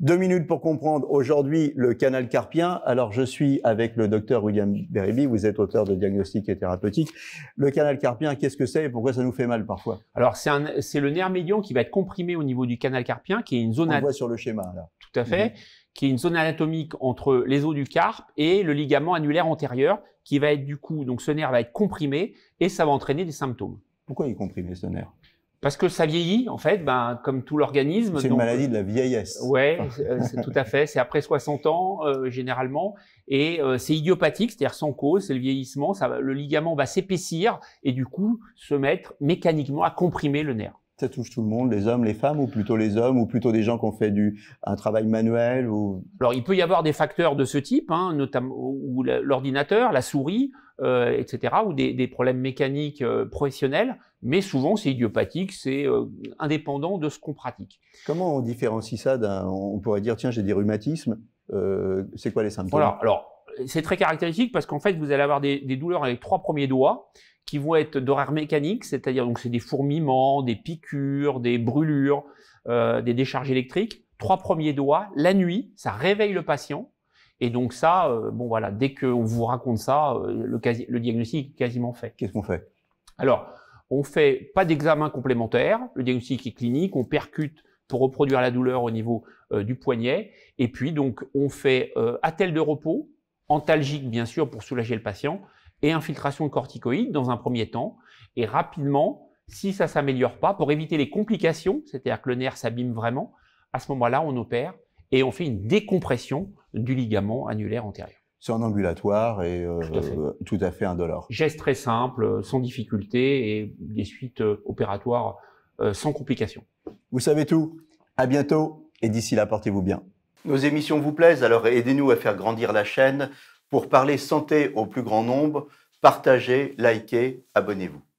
Deux minutes pour comprendre aujourd'hui le canal carpien. Alors je suis avec le docteur William Beribi, vous êtes auteur de Diagnostic et Thérapeutique. Le canal carpien, qu'est-ce que c'est et pourquoi ça nous fait mal parfois Alors c'est le nerf médian qui va être comprimé au niveau du canal carpien, qui est une zone... On voit sur le schéma là. Tout à fait, mhm. qui est une zone anatomique entre les os du carpe et le ligament annulaire antérieur, qui va être du coup, donc ce nerf va être comprimé et ça va entraîner des symptômes. Pourquoi il est comprimé ce nerf parce que ça vieillit, en fait, ben, comme tout l'organisme. C'est une maladie de la vieillesse. Euh, ouais, euh, tout à fait. C'est après 60 ans, euh, généralement. Et c'est idiopathique, c'est-à-dire sans cause, c'est le vieillissement. Ça, le ligament va s'épaissir et du coup se mettre mécaniquement à comprimer le nerf. Ça touche tout le monde, les hommes, les femmes, ou plutôt les hommes, ou plutôt des gens qui ont fait du, un travail manuel ou... Alors, il peut y avoir des facteurs de ce type, hein, notamment ou l'ordinateur, la souris, etc., ou des, des problèmes mécaniques professionnels mais souvent c'est idiopathique, c'est euh, indépendant de ce qu'on pratique. Comment on différencie ça d'un, on pourrait dire, tiens, j'ai des rhumatismes, euh, c'est quoi les symptômes Voilà, alors c'est très caractéristique parce qu'en fait vous allez avoir des, douleurs avec trois premiers doigts qui vont être d'horaire mécanique, c'est-à-dire donc c'est des fourmillements, des piqûres, des brûlures, euh, des décharges électriques. Trois premiers doigts, la nuit, ça réveille le patient. Et donc ça, euh, bon voilà, dès qu'on vous raconte ça, euh, le, le diagnostic est quasiment fait. Qu'est-ce qu'on fait Alors, on fait pas d'examen complémentaire, le diagnostic est clinique, on percute pour reproduire la douleur au niveau euh, du poignet, et puis donc on fait euh, attel de repos, antalgique bien sûr pour soulager le patient, et infiltration de corticoïdes dans un premier temps, et rapidement, si ça s'améliore pas, pour éviter les complications, c'est-à-dire que le nerf s'abîme vraiment, à ce moment-là on opère et on fait une décompression du ligament annulaire antérieur c'est en ambulatoire et euh, tout, à fait euh, indolore. Geste très simple, euh, sans difficulté et des suites opératoires sans complications. Vous savez tout. À bientôt et d'ici là, portez-vous bien. Nos émissions vous plaisent, alors aidez-nous à faire grandir la chaîne pour parler santé au plus grand nombre. Partagez, likez, abonnez-vous.